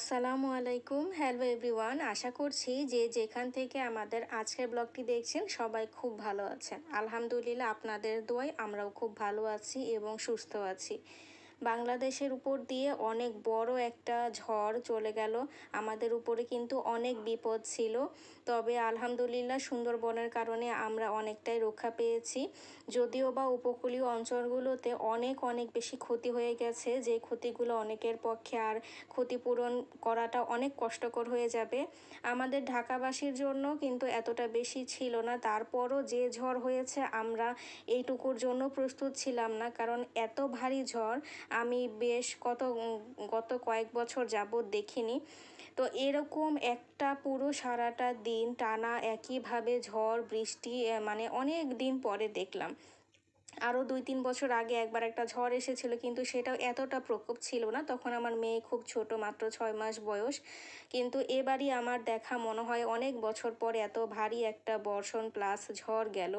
আসসালামু আলাইকুম hello everyone আশা করছি যে যেখান থেকে আমাদের আজকের ব্লগটি দেখছেন সবাই খুব ভালো আছেন আলহামদুলিল্লাহ আপনাদের দোয়ায় আমরাও খুব ভালো আছি এবং সুস্থ আছি বাংলাদেশের উপর দিয়ে অনেক বড় একটা ঝড় চলে গেল আমাদের উপরে কিন্তু অনেক বিপদ ছিল তবে আলহামদুলিল্লাহ সুন্দরবনের কারণে আমরা অনেকটাই রক্ষা পেয়েছি যদিও বা উপকূলীয় অঞ্চলগুলোতে অনেক অনেক বেশি ক্ষতি হয়ে গেছে যে ক্ষতিগুলো অনেকের পক্ষে আর ক্ষতিপূরণ করাটা অনেক কষ্টকর হয়ে যাবে আমাদের ঢাকাবাসীর জন্য কিন্তু এতটা বেশি ছিল না তারপরও যে ঝড় হয়েছে আমরা এইটুকুর জন্য প্রস্তুত ছিলাম না কারণ এত ভারী ঝড় আমি বেশ কত গত কয়েক বছর যাবৎ দেখিনি তো এরকম একটা পুরো সারাটা দিন টানা একইভাবে ঝড় বৃষ্টি মানে অনেক দিন পরে দেখলাম আরও দুই তিন বছর আগে একবার একটা ঝড় এসেছিল কিন্তু সেটাও এতটা প্রকোপ ছিল না তখন আমার মেয়ে খুব ছোট মাত্র ছয় মাস বয়স কিন্তু এবারই আমার দেখা মনে হয় অনেক বছর পর এত ভারী একটা বর্ষণ প্লাস ঝড় গেল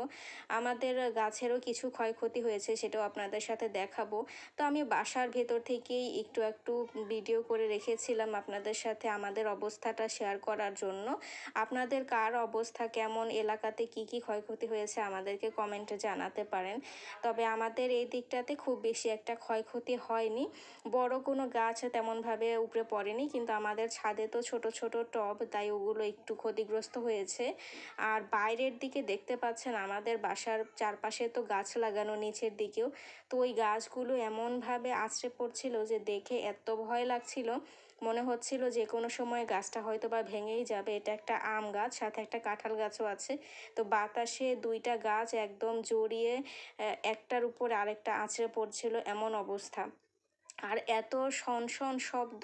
আমাদের গাছেরও কিছু ক্ষয়ক্ষতি হয়েছে সেটাও আপনাদের সাথে দেখাবো তো আমি বাসার ভেতর থেকেই একটু একটু ভিডিও করে রেখেছিলাম আপনাদের সাথে আমাদের অবস্থাটা শেয়ার করার জন্য আপনাদের কার অবস্থা কেমন এলাকাতে কি কি ক্ষয়ক্ষতি হয়েছে আমাদেরকে কমেন্টে জানাতে পারেন তবে আমাদের এই দিকটাতে খুব বেশি একটা ক্ষয়ক্ষতি হয়নি বড় কোনো গাছ তেমনভাবে উপরে পড়েনি কিন্তু আমাদের ছাদে তো ছোট ছোট টব তাই ওগুলো একটু ক্ষতিগ্রস্ত হয়েছে আর বাইরের দিকে দেখতে পাচ্ছেন আমাদের বাসার চারপাশে তো গাছ লাগানো নিচের দিকেও তো ওই গাছগুলো এমনভাবে আছড়ে পড়ছিল যে দেখে এত ভয় লাগছিল মনে হচ্ছিল যে কোনো সময় গাছটা হয়তো বা ভেঙেই যাবে এটা একটা আম গাছ সাথে একটা কাঁঠাল গাছও আছে তো বাতাসে দুইটা গাছ একদম জড়িয়ে একটার উপর আরেকটা আছড়ে পড়ছিল এমন অবস্থা আর এত শন শন শব্দ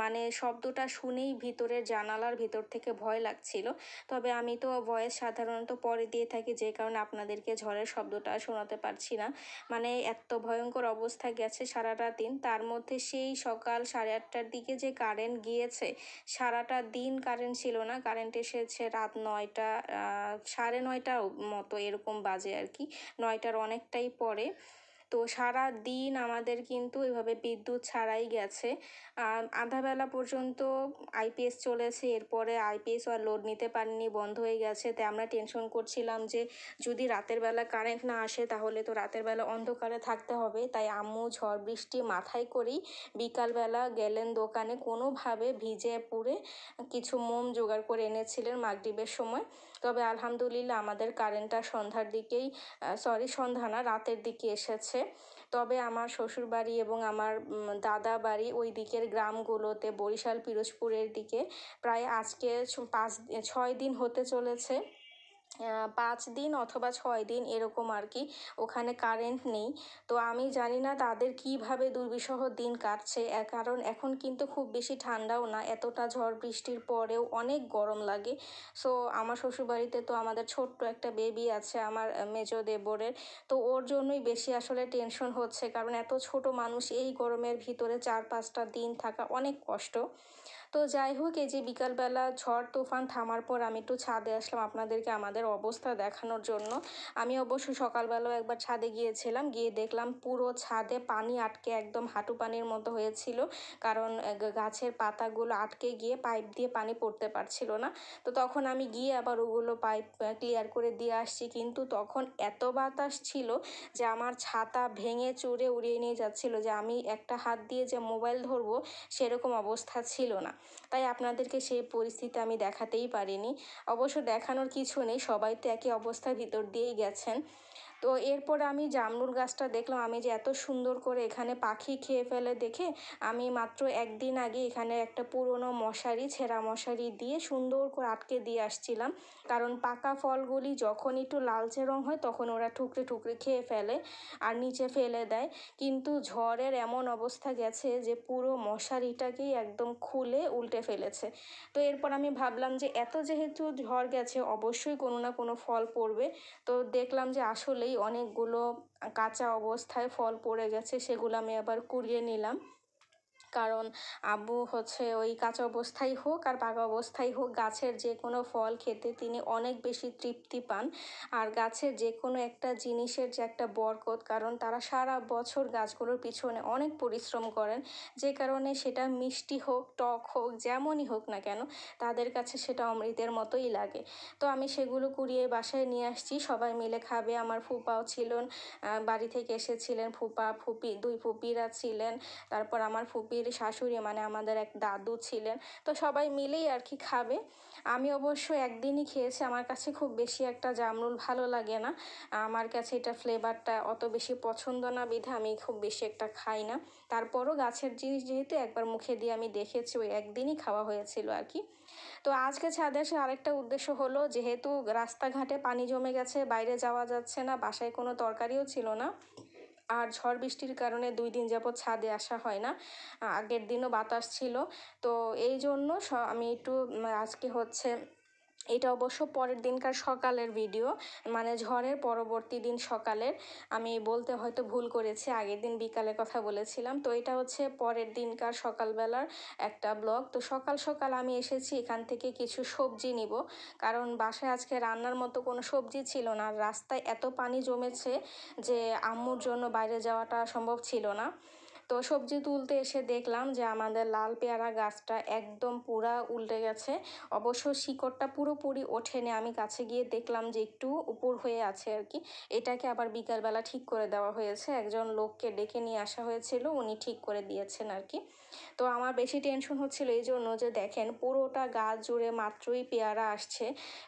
মানে শব্দটা শুনেই ভিতরের জানালার ভিতর থেকে ভয় লাগছিল তবে আমি তো ভয়েস সাধারণত পরে দিয়ে থাকি যে কারণে আপনাদেরকে ঝড়ের শব্দটা শোনাতে পারছি না মানে এত ভয়ঙ্কর অবস্থা গেছে সারাটা দিন তার মধ্যে সেই সকাল সাড়ে আটটার দিকে যে কারেন্ট গিয়েছে সারাটা দিন কারেন্ট ছিল না কারেন্ট এসেছে রাত নয়টা সাড়ে নয়টা মতো এরকম বাজে আর কি নয়টার অনেকটাই পরে তো সারা দিন আমাদের কিন্তু এভাবে বিদ্যুৎ ছাড়াই গেছে আধাবেলা পর্যন্ত আইপিএস চলেছে এরপরে আইপিএস আর লোড নিতে পারেনি বন্ধ হয়ে গেছে তাই আমরা টেনশন করছিলাম যে যদি রাতের বেলা কারেন্ট না আসে তাহলে তো রাতের বেলা অন্ধকারে থাকতে হবে তাই আম্মু ঝড় বৃষ্টি মাথায় করেই বিকালবেলা গেলেন দোকানে কোনোভাবে ভিজে পুড়ে কিছু মোম জোগাড় করে এনেছিলেন মাগরীবের সময় তবে আলহামদুলিল্লাহ আমাদের কারেন্টটা সন্ধ্যার দিকেই সরি সন্ধ্যা না রাতের দিকে এসেছে তবে আমার শ্বশুরবাড়ি এবং আমার দাদা বাড়ি ওই দিকের গ্রামগুলোতে বরিশাল পিরোজপুরের দিকে প্রায় আজকে পাঁচ ছয় দিন হতে চলেছে পাঁচ দিন অথবা ছয় দিন এরকম আর কি ওখানে কারেন্ট নেই তো আমি জানি না তাদের কিভাবে দুর্বিষহ দিন কাটছে কারণ এখন কিন্তু খুব বেশি ঠান্ডাও না এতটা ঝড় বৃষ্টির পরেও অনেক গরম লাগে সো আমার শ্বশুরবাড়িতে তো আমাদের ছোট্ট একটা বেবি আছে আমার মেজো দেবরের তো ওর জন্যই বেশি আসলে টেনশন হচ্ছে কারণ এত ছোট মানুষ এই গরমের ভিতরে চার পাঁচটা দিন থাকা অনেক কষ্ট তো যাই হোক এই যে বিকালবেলা ঝড় তুফান থামার পর আমি একটু ছাদে আসলাম আপনাদেরকে আমাদের অবস্থা দেখানোর জন্য আমি অবশ্য সকালবেলাও একবার ছাদে গিয়েছিলাম গিয়ে দেখলাম পুরো ছাদে পানি আটকে একদম হাঁটু পানির মতো হয়েছিল কারণ গাছের পাতাগুলো আটকে গিয়ে পাইপ দিয়ে পানি পড়তে পারছিল না তো তখন আমি গিয়ে আবার ওগুলো পাইপ ক্লিয়ার করে দিয়ে আসছি কিন্তু তখন এত বাতাস ছিল যে আমার ছাতা ভেঙে চড়ে উড়িয়ে নিয়ে যাচ্ছিল যে আমি একটা হাত দিয়ে যে মোবাইল ধরবো সেরকম অবস্থা ছিল না তাই আপনাদেরকে সেই পরিস্থিতি আমি দেখাতেই পারিনি অবশ্য দেখানোর কিছু নেই সব সবাই তো একই অবস্থার ভিতর দিয়েই গেছেন তো এরপর আমি জামরুল গাছটা দেখলাম আমি যে এত সুন্দর করে এখানে পাখি খেয়ে ফেলে দেখে আমি মাত্র একদিন আগে এখানে একটা পুরনো মশারি ছেঁড়া মশারি দিয়ে সুন্দর করে আটকে দিয়ে আসছিলাম কারণ পাকা ফলগুলি যখন একটু লালচে রং হয় তখন ওরা ঠুকরে ঠুকরে খেয়ে ফেলে আর নিচে ফেলে দেয় কিন্তু ঝড়ের এমন অবস্থা গেছে যে পুরো মশারিটাকেই একদম খুলে উল্টে ফেলেছে তো এরপর আমি ভাবলাম যে এত যেহেতু ঝড় গেছে অবশ্যই কোনো না কোনো ফল পড়বে তো দেখলাম যে আসলে অনেকগুলো কাঁচা অবস্থায় ফল পড়ে গেছে সেগুলো আমি আবার কুড়িয়ে নিলাম কারণ আবু হচ্ছে ওই কাঁচা অবস্থায় হোক আর পাকা অবস্থায় হোক গাছের যে কোনো ফল খেতে তিনি অনেক বেশি তৃপ্তি পান আর গাছের যে কোনো একটা জিনিসের যে একটা বরকত কারণ তারা সারা বছর গাছগুলোর পিছনে অনেক পরিশ্রম করেন যে কারণে সেটা মিষ্টি হোক টক হোক যেমনই হোক না কেন তাদের কাছে সেটা অমৃতের মতোই লাগে তো আমি সেগুলো কুড়িয়ে বাসায় নিয়ে আসছি সবাই মিলে খাবে আমার ফুপাও ছিলেন বাড়ি থেকে এসেছিলেন ফুপা ফুপি দুই ফুপিরা ছিলেন তারপর আমার ফুপি শাশুড়ির শাশুড়ি মানে আমাদের এক দাদু ছিলেন তো সবাই মিলেই আর কি খাবে আমি অবশ্য একদিনই খেয়েছি আমার কাছে খুব বেশি একটা জামরুল ভালো লাগে না আমার কাছে এটা ফ্লেভারটা অত বেশি পছন্দ না বিধে আমি খুব বেশি একটা খাই না তারপরও গাছের জিনিস যেহেতু একবার মুখে দিয়ে আমি দেখেছি ওই একদিনই খাওয়া হয়েছিল আর কি তো আজকে ছাদে আরেকটা উদ্দেশ্য হলো যেহেতু রাস্তাঘাটে পানি জমে গেছে বাইরে যাওয়া যাচ্ছে না বাসায় কোনো তরকারিও ছিল না আর ঝড় বৃষ্টির কারণে দুই দিন যাবৎ ছাদে আসা হয় না আগের দিনও বাতাস ছিল তো এই জন্য আমি একটু আজকে হচ্ছে এটা অবশ্য পরের দিনকার সকালের ভিডিও মানে ঝড়ের পরবর্তী দিন সকালের আমি বলতে হয়তো ভুল করেছি আগের দিন বিকালের কথা বলেছিলাম তো এটা হচ্ছে পরের দিনকার সকালবেলার একটা ব্লগ তো সকাল সকাল আমি এসেছি এখান থেকে কিছু সবজি নিব কারণ বাসায় আজকে রান্নার মতো কোনো সবজি ছিল না রাস্তায় এত পানি জমেছে যে আম্মুর জন্য বাইরে যাওয়াটা সম্ভব ছিল না তো সবজি তুলতে এসে দেখলাম যে আমাদের লাল পেয়ারা গাছটা একদম পুরা উল্টে গেছে অবশ্য শিকড়টা পুরোপুরি ওঠেনি আমি কাছে গিয়ে দেখলাম যে একটু উপর হয়ে আছে আর কি এটাকে আবার বিকালবেলা ঠিক করে দেওয়া হয়েছে একজন লোককে ডেকে নিয়ে আসা হয়েছিল উনি ঠিক করে দিয়েছেন আর কি তো আমার বেশি টেনশন হচ্ছিল এই জন্য যে দেখেন পুরোটা গাছ জুড়ে মাত্রই পেয়ারা আসছে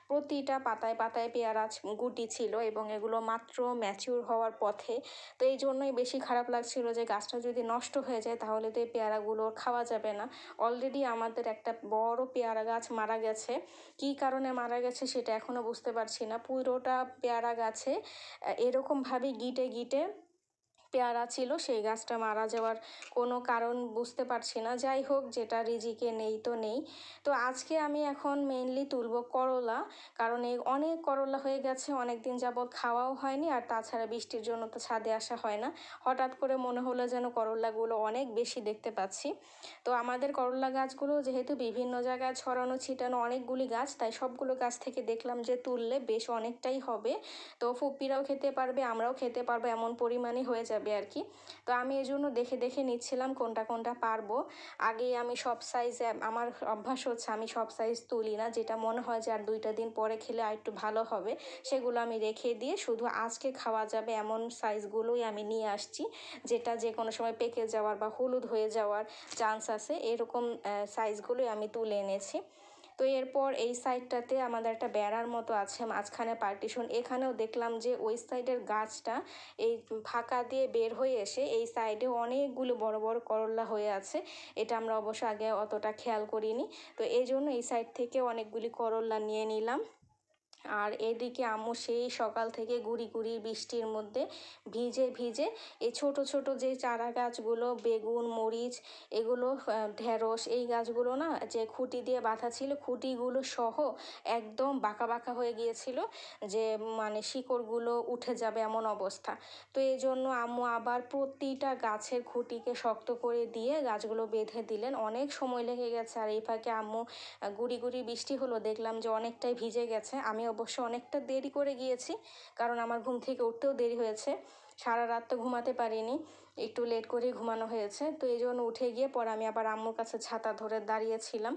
প্রতিটা পাতায় পাতায় পেয়ারা গুটি ছিল এবং এগুলো মাত্র ম্যাচিউর হওয়ার পথে তো এই জন্যই বেশি খারাপ লাগছিল যে গাছটা যদি নষ্ট হয়ে যায় তাহলে তো এই পেয়ারাগুলো খাওয়া যাবে না অলরেডি আমাদের একটা বড় পেয়ারা গাছ মারা গেছে কি কারণে মারা গেছে সেটা এখনও বুঝতে পারছি না পুরোটা পেয়ারা গাছে এরকমভাবে গিটে গিটে পেয়ারা ছিল সেই গাছটা মারা যাওয়ার কোনো কারণ বুঝতে পারছি না যাই হোক যেটা রিজিকে নেই তো নেই তো আজকে আমি এখন মেইনলি তুলব করলা কারণ এই অনেক করলা হয়ে গেছে অনেক দিন যাবৎ খাওয়াও হয়নি আর তাছাড়া বৃষ্টির জন্য তো ছাদে আসা হয় না হঠাৎ করে মনে হলো যেন করলাগুলো অনেক বেশি দেখতে পাচ্ছি তো আমাদের করলা গাছগুলো যেহেতু বিভিন্ন জায়গায় ছড়ানো ছিটানো অনেকগুলি গাছ তাই সবগুলো গাছ থেকে দেখলাম যে তুললে বেশ অনেকটাই হবে তো ফুপ্পিরাও খেতে পারবে আমরাও খেতে পারবো এমন পরিমাণে হয়ে যাবে যাবে আর কি তো আমি এই জন্য দেখে দেখে নিচ্ছিলাম কোনটা কোনটা পারবো আগেই আমি সব সাইজ আমার অভ্যাস হচ্ছে আমি সব সাইজ তুলি না যেটা মনে হয় যে আর দুইটা দিন পরে খেলে আর একটু ভালো হবে সেগুলো আমি রেখে দিয়ে শুধু আজকে খাওয়া যাবে এমন সাইজগুলোই আমি নিয়ে আসছি যেটা যে কোনো সময় পেকে যাওয়ার বা হলুদ হয়ে যাওয়ার চান্স আছে এরকম সাইজগুলোই আমি তুলে এনেছি তো এরপর এই সাইডটাতে আমাদের একটা বেড়ার মতো আছে মাঝখানে পার্টিশন এখানেও দেখলাম যে ওই সাইডের গাছটা এই ফাঁকা দিয়ে বের হয়ে এসে এই সাইডে অনেকগুলো বড় বড় করল্লা হয়ে আছে এটা আমরা অবশ্য আগে অতটা খেয়াল করিনি তো এই জন্য এই সাইড থেকে অনেকগুলি করল্লা নিয়ে নিলাম আর এদিকে আম্মু সেই সকাল থেকে গুড়ি গুড়ি বৃষ্টির মধ্যে ভিজে ভিজে এই ছোট ছোট যে চারা গাছগুলো বেগুন মরিচ এগুলো ঢেঁড়স এই গাছগুলো না যে খুঁটি দিয়ে বাঁধা ছিল খুঁটিগুলো সহ একদম বাঁকা বাঁকা হয়ে গিয়েছিল যে মানে শিকড়গুলো উঠে যাবে এমন অবস্থা তো এই জন্য আম্মু আবার প্রতিটা গাছের খুঁটিকে শক্ত করে দিয়ে গাছগুলো বেঁধে দিলেন অনেক সময় লেগে গেছে আর এই ফাঁকে আম্মু গুড়ি গুড়ি বৃষ্টি হলো দেখলাম যে অনেকটাই ভিজে গেছে আমি অবশ্য অনেকটা দেরি করে গিয়েছি কারণ আমার ঘুম থেকে উঠতেও দেরি হয়েছে সারা রাত তো ঘুমাতে পারিনি একটু লেট করেই ঘুমানো হয়েছে তো এই জন্য উঠে গিয়ে পরে আমি আবার আম্মুর কাছে ছাতা ধরে দাঁড়িয়েছিলাম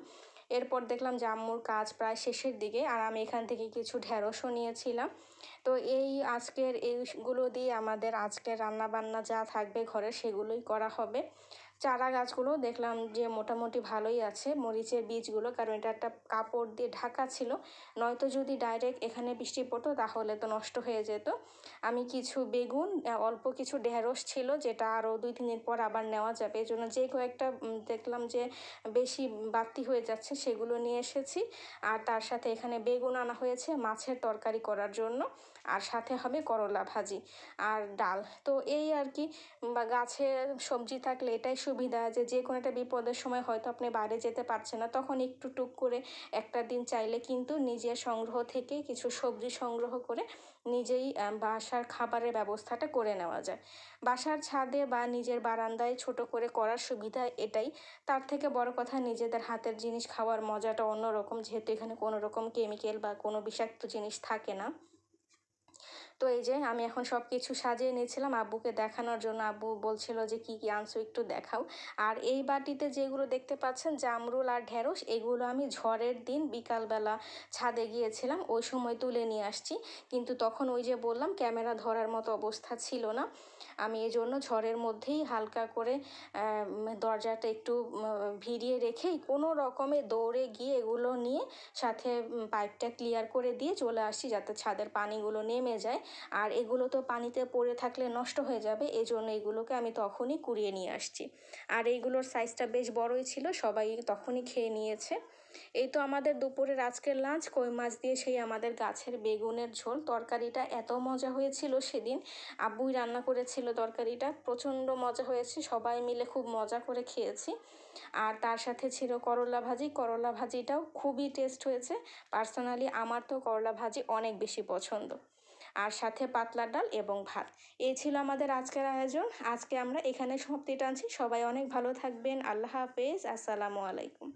এরপর দেখলাম যে আম্মুর কাজ প্রায় শেষের দিকে আর আমি এখান থেকে কিছু ঢ্যাঁড়সও নিয়েছিলাম তো এই আজকের এইগুলো দিয়ে আমাদের আজকের রান্নাবান্না যা থাকবে ঘরে সেগুলোই করা হবে চারা গাছগুলো দেখলাম যে মোটামুটি ভালোই আছে মরিচের বীজগুলো কারণ এটা একটা কাপড় দিয়ে ঢাকা ছিল নয়তো যদি ডাইরেক্ট এখানে বৃষ্টি পড়তো তাহলে তো নষ্ট হয়ে যেত আমি কিছু বেগুন অল্প কিছু ঢেঁড়স ছিল যেটা আরও দুই তিন দিন পর আবার নেওয়া যাবে এই জন্য যে কয়েকটা দেখলাম যে বেশি বাড়তি হয়ে যাচ্ছে সেগুলো নিয়ে এসেছি আর তার সাথে এখানে বেগুন আনা হয়েছে মাছের তরকারি করার জন্য আর সাথে হবে করলা ভাজি আর ডাল তো এই আর কি বা গাছে সবজি থাকলে এটাই সুবিধা যে যে কোনো একটা বিপদের সময় হয়তো আপনি বাইরে যেতে পারছেন না তখন একটু টুক করে একটা দিন চাইলে কিন্তু নিজের সংগ্রহ থেকে কিছু সবজি সংগ্রহ করে নিজেই বাসার খাবারের ব্যবস্থাটা করে নেওয়া যায় বাসার ছাদে বা নিজের বারান্দায় ছোট করে করার সুবিধা এটাই তার থেকে বড় কথা নিজেদের হাতের জিনিস খাওয়ার মজাটা অন্যরকম যেহেতু এখানে কোনো রকম কেমিক্যাল বা কোনো বিষাক্ত জিনিস থাকে না তো এই যে আমি এখন সব কিছু সাজিয়ে নিয়েছিলাম আব্বুকে দেখানোর জন্য আব্বু বলছিল যে কি কি আনছো একটু দেখাও আর এই বাটিতে যেগুলো দেখতে পাচ্ছেন জামরুল আর ঢেঁড়স এগুলো আমি ঝড়ের দিন বিকালবেলা ছাদে গিয়েছিলাম ওই সময় তুলে নিয়ে আসছি কিন্তু তখন ওই যে বললাম ক্যামেরা ধরার মতো অবস্থা ছিল না আমি এই জন্য ঝড়ের মধ্যেই হালকা করে দরজাটা একটু ভিড়িয়ে রেখেই কোনো রকমে দৌড়ে গিয়ে এগুলো নিয়ে সাথে পাইপটা ক্লিয়ার করে দিয়ে চলে আসি যাতে ছাদের পানিগুলো নেমে যায় আর এগুলো তো পানিতে পড়ে থাকলে নষ্ট হয়ে যাবে এই জন্য এগুলোকে আমি তখনই কুড়িয়ে নিয়ে আসছি আর এইগুলোর সাইজটা বেশ বড়ই ছিল সবাই তখনই খেয়ে নিয়েছে এই তো আমাদের দুপুরের আজকের লাঞ্চ কই মাছ দিয়ে সেই আমাদের গাছের বেগুনের ঝোল তরকারিটা এত মজা হয়েছিল সেদিন আব্বুই রান্না করেছিল তরকারিটা প্রচণ্ড মজা হয়েছে সবাই মিলে খুব মজা করে খেয়েছি আর তার সাথে ছিল করলা ভাজি করলা ভাজিটাও খুবই টেস্ট হয়েছে পার্সোনালি আমার তো করলা ভাজি অনেক বেশি পছন্দ আর সাথে পাতলা ডাল এবং ভাত এই ছিল আমাদের আজকের আয়োজন আজকে আমরা এখানে সমাপ্তি টানছি সবাই অনেক ভালো থাকবেন আল্লাহ হাফেজ আসসালামু আলাইকুম